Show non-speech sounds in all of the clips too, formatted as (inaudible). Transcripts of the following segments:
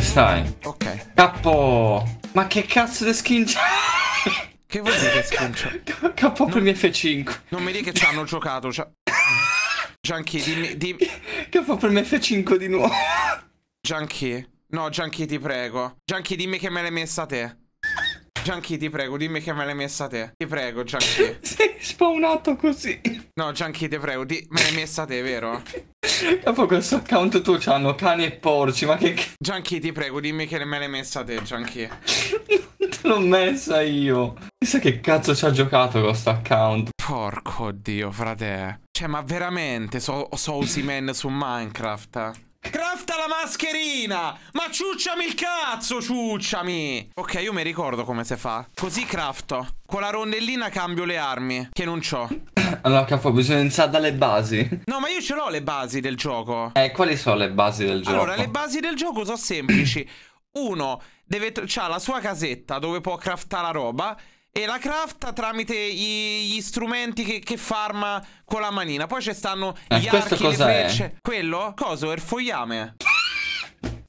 stai. Ok. Cappo. Ma che cazzo di skin c'è? Che vuol dire che (laughs) skin c'è? Cappo non... premi F5. Non mi dica che ci hanno giocato. Gianchi, dimmi. dimmi... Cappo premi F5 di nuovo. Gianchi. No, Gianchi, ti prego. Gianchi, dimmi che me l'hai messa te. Gianchi, ti prego, dimmi che me l'hai messa te. Ti prego, Gianchi. (laughs) Sei spawnato così. No, Gianchi, ti prego, ti... me l'hai messa te, vero? (laughs) Dopo questo account tu c'hanno cani e porci, ma che... Gianchi, ti prego, dimmi che me l'hai messa te, Gianchi. (laughs) non te l'ho messa io. Chissà che cazzo ci ha giocato questo account. Porco Dio, frate. Cioè, ma veramente, so, so Usimen su Minecraft la mascherina! Ma ciucciami il cazzo, ciucciami! Ok, io mi ricordo come si fa. Così crafto. Con la rondellina cambio le armi, che non ho. (coughs) Allora, capo, bisogna iniziare dalle basi. No, ma io ce l'ho le basi del gioco. Eh, quali sono le basi del gioco? Allora, le basi del gioco sono semplici. (coughs) Uno, deve ha la sua casetta dove può craftare la roba e la crafta tramite gli, gli strumenti che, che, farma con la manina. Poi ci stanno eh, gli archi, le frecce. È? Quello? Coso? Il fogliame.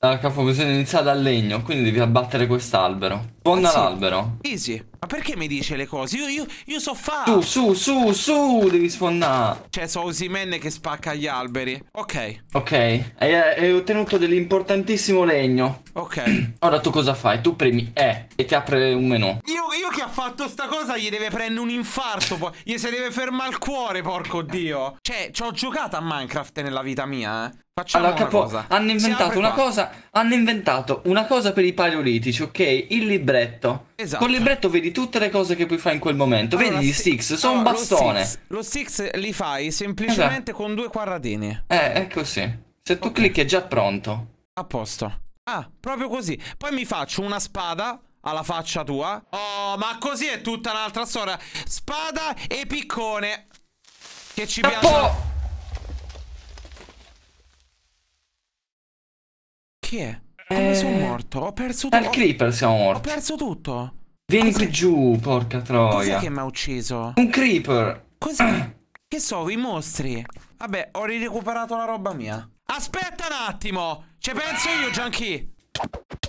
La bisogna iniziare dal legno, quindi devi abbattere quest'albero. Sfonda l'albero. Easy. Ma perché mi dice le cose? Io, io, io so fare. Su, su, su, su, devi sfondare. Cioè, so Osimen che spacca gli alberi. Ok. Ok. Hai, hai ottenuto dell'importantissimo legno. Ok. (clears throat) Ora tu cosa fai? Tu premi E e ti apre un menu. Io, io che ha fatto sta cosa gli deve prendere un infarto. Poi. Gli si deve fermare il cuore, porco dio. Cioè, ci ho giocato a Minecraft nella vita mia, eh. Facciamo allora, capo, cosa. Hanno inventato una cosa. Hanno inventato una cosa per i paleolitici, ok? Il libretto. Esatto. Col libretto vedi tutte le cose che puoi fare in quel momento. Allora, vedi gli sticks, sono un bastone. Lo sticks, li fai semplicemente esatto. con due quadratini. Eh, è così. Se tu okay. clicchi è già pronto. A posto. Ah, proprio così. Poi mi faccio una spada alla faccia tua. Oh, ma così è tutta un'altra storia. Spada e piccone. Che ci Capo! piace. Chi è? Eh, Come eh... sono morto? Ho perso tutto. Al creeper siamo morti. Ho perso tutto. Vieni qui giù, porca troia. Cos'è che mi ha ucciso? Un creeper. Cos'è? (clears throat) che so, i mostri. Vabbè, ho recuperato la roba mia. Aspetta un attimo. Ci penso io, Junkie.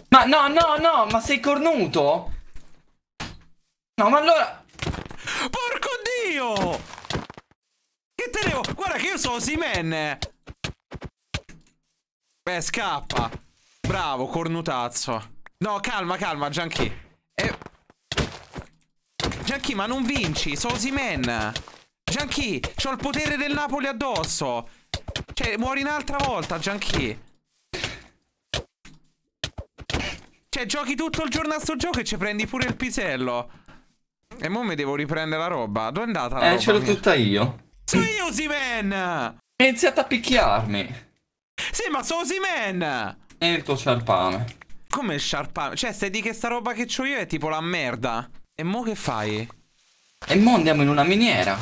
Ma no, no, no, ma sei cornuto? No, ma allora... Porco Dio! Che te devo... Guarda che io sono Simen! Beh, scappa. Bravo, cornutazzo. No, calma, calma, Gianchi. Eh... Gianchi, ma non vinci, Sosimen. Gianchi, c'ho il potere del Napoli addosso. Cioè, muori un'altra volta, Gianchi. Cioè, giochi tutto il giorno a sto gioco e ci prendi pure il pisello. E mo' mi devo riprendere la roba. Dove è andata la eh, roba? Eh, ce l'ho tutta io. Sei Osimen! Ha iniziato a picchiarmi. Sì, ma sono Osimen! E il tuo sciarpame. Come sciarpame? Cioè, stai di che sta roba che ho io è tipo la merda. E mo che fai? E mo andiamo in una miniera.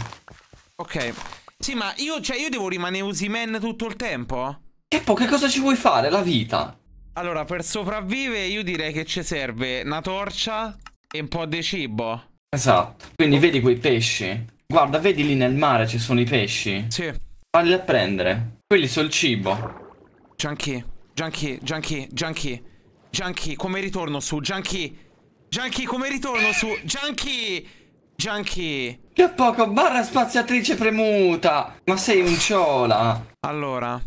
Ok. Sì, ma io, cioè, io devo rimanere Usiman tutto il tempo? E po', che cosa ci vuoi fare? La vita. Allora, per sopravvivere io direi che ci serve una torcia e un po' di cibo. Esatto. Quindi vedi quei pesci? Guarda, vedi lì nel mare ci sono i pesci? Sì. Falli a prendere. Quelli sono il cibo. C'è anche. Junkie, Junkie, Junkie. Junkie, come ritorno su? Junkie. Junkie, come ritorno su? Junkie. Junkie. Che poco, barra spaziatrice premuta. Ma sei un ciola. Allora. (clears throat)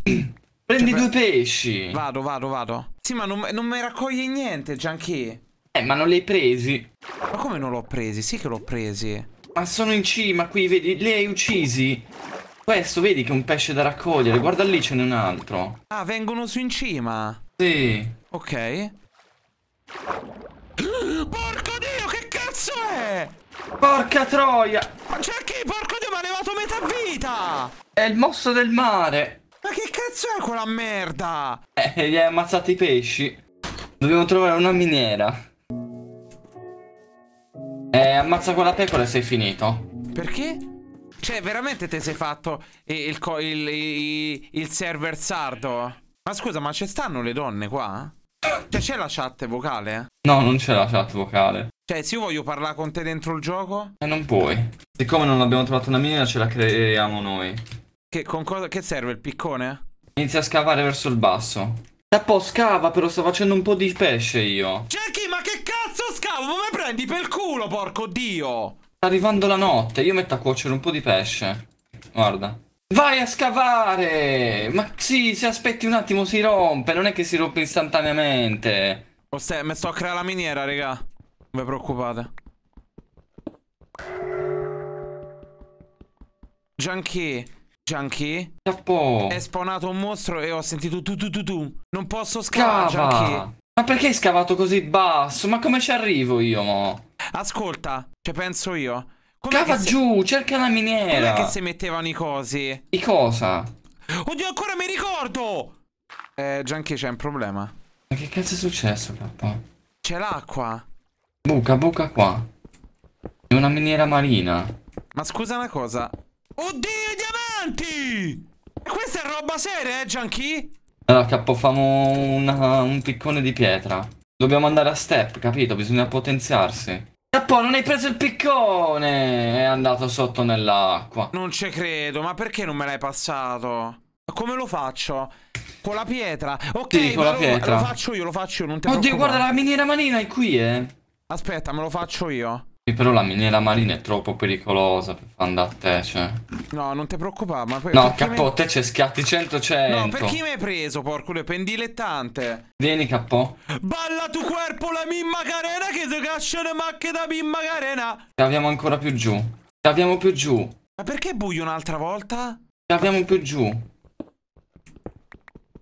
Prendi cioè, due pesci. Vado, vado, vado. Sì, ma non, non mi raccoglie niente, Junkie. Eh, ma non li hai presi. Ma come non l'ho presi? Sì che l'ho presi. Ma sono in cima qui, vedi? Li hai uccisi. Questo, vedi che è un pesce da raccogliere. Guarda lì, ce n'è un altro. Ah, vengono su in cima. Sì. Ok. Porco dio, che cazzo è? Porca troia. Ma c'è chi? Porco dio, mi ha levato metà vita. È il mosso del mare. Ma che cazzo è quella merda? Eh, eh gli hai ammazzato i pesci. Dobbiamo trovare una miniera. Eh, ammazza quella pecora e sei finito. Perché? Cioè, veramente te sei fatto eh, il, il, il, il server sardo? Ma scusa, ma ci stanno le donne qua? Cioè, c'è la chat vocale? No, non c'è la chat vocale. Cioè, se io voglio parlare con te dentro il gioco... Eh, non puoi. Siccome non abbiamo trovato una mina, ce la creiamo noi. Che, con cosa, che serve il piccone? Inizia a scavare verso il basso. Tappo scava, però sto facendo un po' di pesce io. Jackie, ma che cazzo scavo? Ma me prendi per culo, porco dio! Sta arrivando la notte, io metto a cuocere un po' di pesce. Guarda. Vai a scavare! Ma sì, se aspetti un attimo si rompe, non è che si rompe istantaneamente. Oh, stai, mi sto a creare la miniera, raga. Non vi preoccupate. Junkie. Gianchi. Capo. È spawnato un mostro e ho sentito tu tu tu tu. Non posso scavare, Gianchi. Ma perché hai scavato così basso? Ma come ci arrivo io, mo? Ascolta, cioè penso io. Com'è Cava se... giù, cerca la miniera. Com'è che si mettevano i cosi? I cosa? Oddio, ancora mi ricordo! Eh, Gianchi c'è un problema. Ma che cazzo è successo, K? C'è l'acqua. Buca, buca qua. È una miniera marina. Ma scusa una cosa. Oddio, i diamanti! Questa è roba seria, eh, Gianchi? Allora, capo, famo una, un piccone di pietra. Dobbiamo andare a step, capito? Bisogna potenziarsi. Pippo, non hai preso il piccone! È andato sotto nell'acqua. Non ci credo, ma perché non me l'hai passato? Come lo faccio? Con la pietra. Ok, sì, con la pietra. Lo, faccio io, lo faccio io, non ti Oddio, guarda la miniera manina è qui, eh. Aspetta, me lo faccio io. Però la miniera marina è troppo pericolosa per far andare a te, cioè. No, non ti preoccupare, ma poi. No, capo, te c'è scatti 100 100. No, per chi mi hai preso, porco le pendilettante? Vieni, capo. Balla tu corpo la mimma carena che si cascia le macchie da mimma carena. Caviamo ancora più giù. Caviamo più giù. Ma perché buio un'altra volta? Caviamo più giù.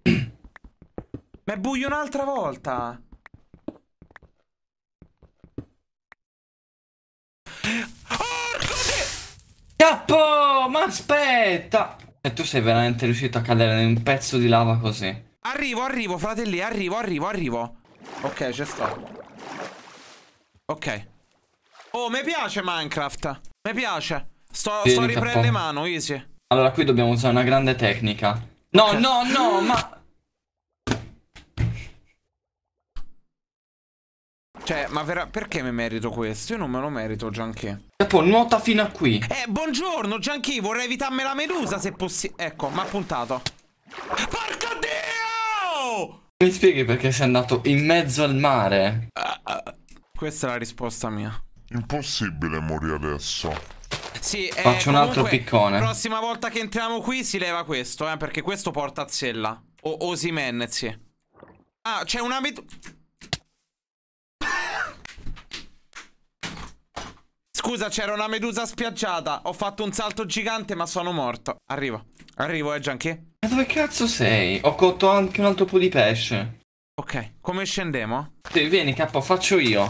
ma è buio un'altra volta. Capo, ma aspetta! E tu sei veramente riuscito a cadere in un pezzo di lava così. Arrivo, arrivo, fratelli, arrivo, arrivo, arrivo. Ok, c'è sto. Ok. Oh, mi piace Minecraft. Mi piace. Sto, sto riprendendo mano, easy. Allora, qui dobbiamo usare una grande tecnica. No, okay. no, no, ma... Cioè, ma perché mi merito questo? Io non me lo merito, Gianchi. E poi nuota fino a qui. Eh, buongiorno, Gianchi, vorrei evitarmi la medusa se possibile. Ecco, mi ha puntato. Porco Dio! Mi spieghi perché sei andato in mezzo al mare? Uh, uh, questa è la risposta mia. Impossibile morire adesso. Sì, eh, Faccio un altro piccone. La prossima volta che entriamo qui si leva questo, eh, perché questo porta a zella. O Osimen, sì. Ah, c'è una medusa. Scusa, c'era una medusa spiaggiata. Ho fatto un salto gigante, ma sono morto. Arrivo. Arrivo, eh, Gianché. Ma dove cazzo sei? Ho cotto anche un altro po' di pesce. Ok, come scendiamo? Sì, vieni, capo, faccio io.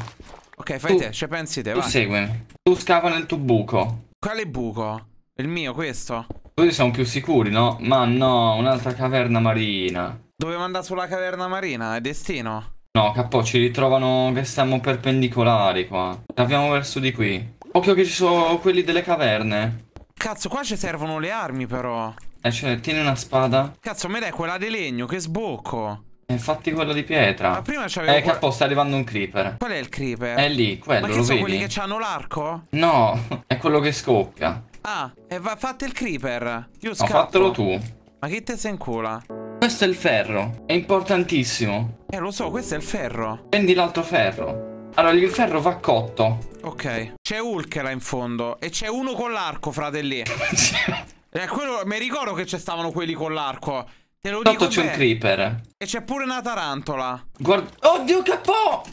Ok, fai tu, te, ci pensi te, Tu vai. seguimi. Tu scava nel tuo buco. Quale buco? Il mio, questo? Così siamo più sicuri, no? Ma no, un'altra caverna marina. Dovevo andare sulla caverna marina, è destino. No, capo, ci ritrovano che stiamo perpendicolari qua. Andiamo verso di qui. Occhio che ci sono quelli delle caverne. Cazzo, qua ci servono le armi però. Eh, cioè, tieni una spada. Cazzo, me dai quella di legno, che sbocco. Eh, infatti quella di pietra. Ma prima c'avevo... Eh, che apposta sta arrivando un creeper. Qual è il creeper? È lì, quello, Ma che lo sono vedi? quelli che hanno l'arco? No, (laughs) è quello che scoppia. Ah, e va fate il creeper. Io scappo. Ma fatelo tu. Ma che te sei in cola? Questo è il ferro. È importantissimo. Eh, lo so, questo è il ferro. Prendi l'altro ferro. Allora, il ferro va cotto. Ok. C'è Hulk là in fondo. E c'è uno con l'arco, fratelli. (laughs) eh, quello, mi ricordo che ci quelli con l'arco. Te lo Sotto c'è un creeper. E c'è pure una tarantola. Guarda. Oddio, capo!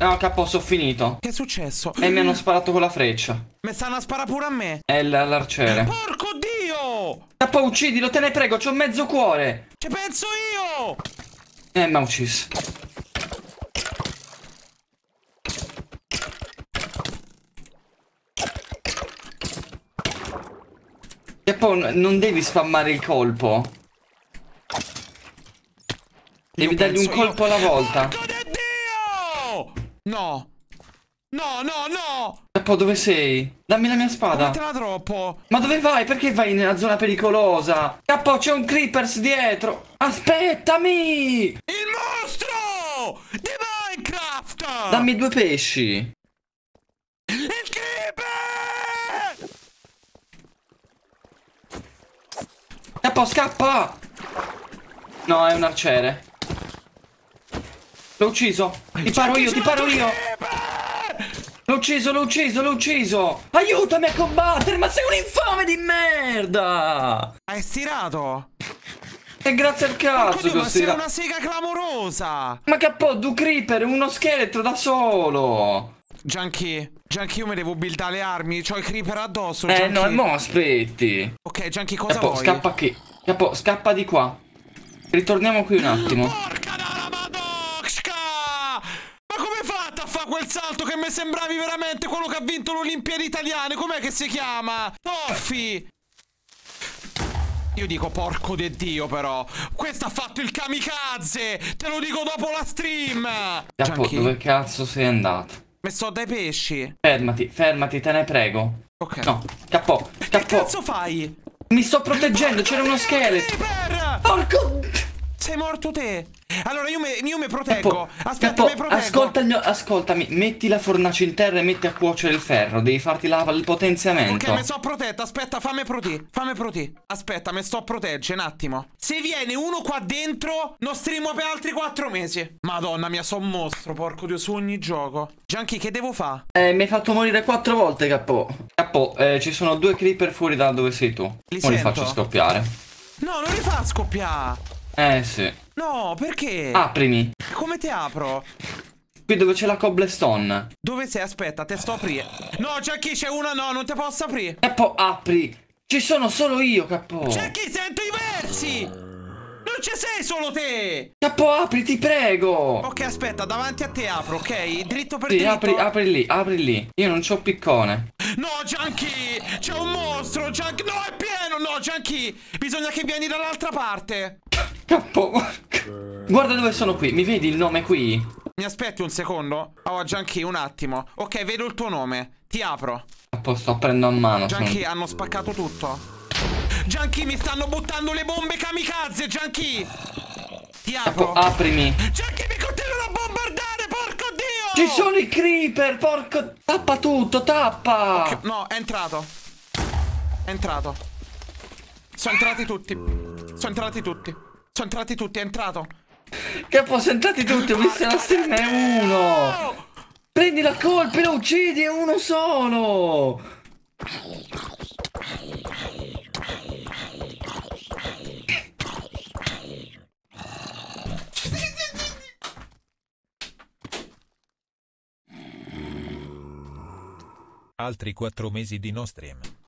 No, capo, sono finito. Che è successo? E mi hanno sparato con la freccia. Mi stanno a sparare pure a me. È l'arciere. Eh, porco dio! Capo, uccidilo, te ne prego, c'ho mezzo cuore. Ci penso io! Eh, mi ha ucciso. weapon non devi spammare il colpo. Devi dargli un colpo io... alla volta. Dio! No. No, no, no! Peppo, dove sei? Dammi la mia spada. Metterla troppo. Ma dove vai? Perché vai nella zona pericolosa? Cappo, c'è un creepers dietro. Aspettami! Il mostro! Di Minecraft! Dammi due pesci. E Scappa, scappa! No, è un arciere. L'ho ucciso. Ti paro io, ti paro io. L'ho ucciso, l'ho ucciso, l'ho ucciso. Aiutami a combattere, ma sei un infame di merda. Hai stirato? E grazie al cazzo Oddio, ma sei una sega clamorosa. Ma che appoggio, un creeper, uno scheletro da solo. Junkie. Gianchi, io me devo buildare le armi. C'ho i creeper addosso. Eh, Gianchi. no, mo aspetti. Ok, Gianchi, cosa Capo, vuoi? Scappa qui. Capo, scappa di qua. Ritorniamo qui un attimo. Porca dalla madosca! Ma come hai fatto a fare quel salto che mi sembravi veramente quello che ha vinto l'Olimpiadi italiane? Com'è che si chiama? Toffi! Io dico porco de Dio però Questo ha fatto il kamikaze Te lo dico dopo la stream Capo, dove cazzo sei andato? Mi sto dai pesci. Fermati, fermati, te ne prego. Ok. No, cappò, cappò. Che cazzo fai? Mi sto proteggendo, c'era uno scheletro. Porco... Sei morto te. Allora io mi proteggo. Aspetta, Peppo, mi proteggo. Ascolta mio, ascoltami, metti la fornace in terra e metti a cuocere il ferro. Devi farti la, il potenziamento. Ok, mi sto protetto. Aspetta, fammi proti. Fammi proti. Aspetta, mi sto a proteggere un attimo. Se viene uno qua dentro, non streamo per altri quattro mesi. Madonna mia, sono un mostro. Porco Dio, su ogni gioco. Gianchi, che devo fare? Eh, mi hai fatto morire quattro volte, capo. Capo, eh, ci sono due creeper fuori da dove sei tu. Li, Poi li faccio scoppiare. No, non li fa scoppiare. Eh sì. No, perché? Aprimi. Come ti apro? Qui dove c'è la cobblestone. Dove sei? Aspetta, te sto aprire. No, c'è chi? C'è una, No, non te posso aprire. Capo, apri. Ci sono solo io, capo. C'è chi? Sento i versi. Non ci sei solo te! Capo, apri, ti prego! Ok, aspetta, davanti a te apro, ok? Dritto per sì, dritto. Apri, apri lì, apri lì. Io non c'ho piccone. No, Gianchi! C'è un mostro, Gianchi! No, è pieno! No, Gianchi! Bisogna che vieni dall'altra parte! Scappo. Eh. Guarda dove sono qui. Mi vedi il nome qui? Mi aspetti un secondo? Oh, Gianchi, un attimo. Ok, vedo il tuo nome. Ti apro. A posto, prendo a mano. Gianchi, sono... hanno spaccato tutto. Gianchi, mi stanno buttando le bombe kamikaze, Gianchi. Ti apro. Capo, aprimi. Gianchi, mi continuano a bombardare, porco dio. Ci sono i creeper, porco... Tappa tutto, tappa. Okay, no, è entrato. È entrato. Sono entrati tutti. Sono entrati tutti. Sono entrati tutti, è entrato. Che posso entrati tutti, ho visto la stringa, è uno. Prendi la colpa e lo uccidi, è uno solo. Altri quattro mesi di no stream.